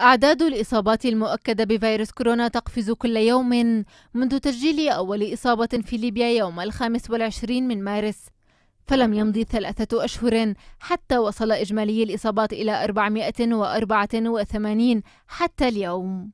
أعداد الإصابات المؤكدة بفيروس كورونا تقفز كل يوم منذ تسجيل أول إصابة في ليبيا يوم الخامس والعشرين من مارس فلم يمضي ثلاثة أشهر حتى وصل إجمالي الإصابات إلى 484 حتى اليوم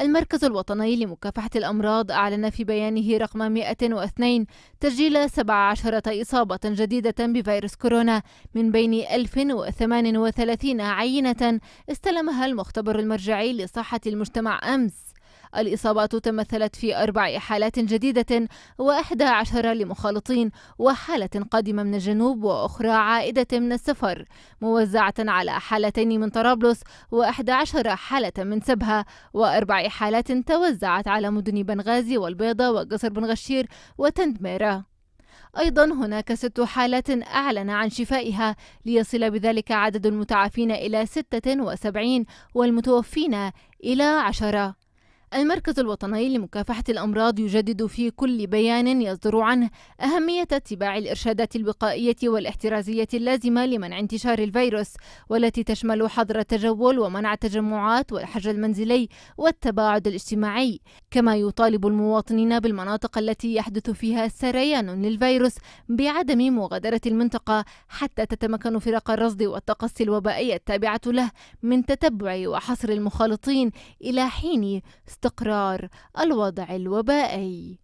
المركز الوطني لمكافحة الأمراض أعلن في بيانه رقم 102 تسجيل 17 إصابة جديدة بفيروس كورونا من بين 1038 عينة استلمها المختبر المرجعي لصحة المجتمع أمس الإصابات تمثلت في أربع حالات جديدة وإحدى عشر لمخالطين وحالة قادمة من الجنوب وأخرى عائدة من السفر موزعة على حالتين من طرابلس وإحدى عشر حالة من سبها وأربع حالات توزعت على مدن بنغازي والبيضة وقصر بن غشير وتندميره أيضا هناك ست حالات أعلن عن شفائها ليصل بذلك عدد المتعافين إلى 76 والمتوفين إلى 10 المركز الوطني لمكافحة الأمراض يجدد في كل بيان يصدر عنه أهمية اتباع الإرشادات الوقائية والاحترازية اللازمة لمنع انتشار الفيروس والتي تشمل حظر التجول ومنع التجمعات والحجر المنزلي والتباعد الاجتماعي كما يطالب المواطنين بالمناطق التي يحدث فيها سريان للفيروس بعدم مغادرة المنطقة حتى تتمكن فرق الرصد والتقصي الوبائي التابعة له من تتبع وحصر المخالطين إلى حين استقرار الوضع الوبائي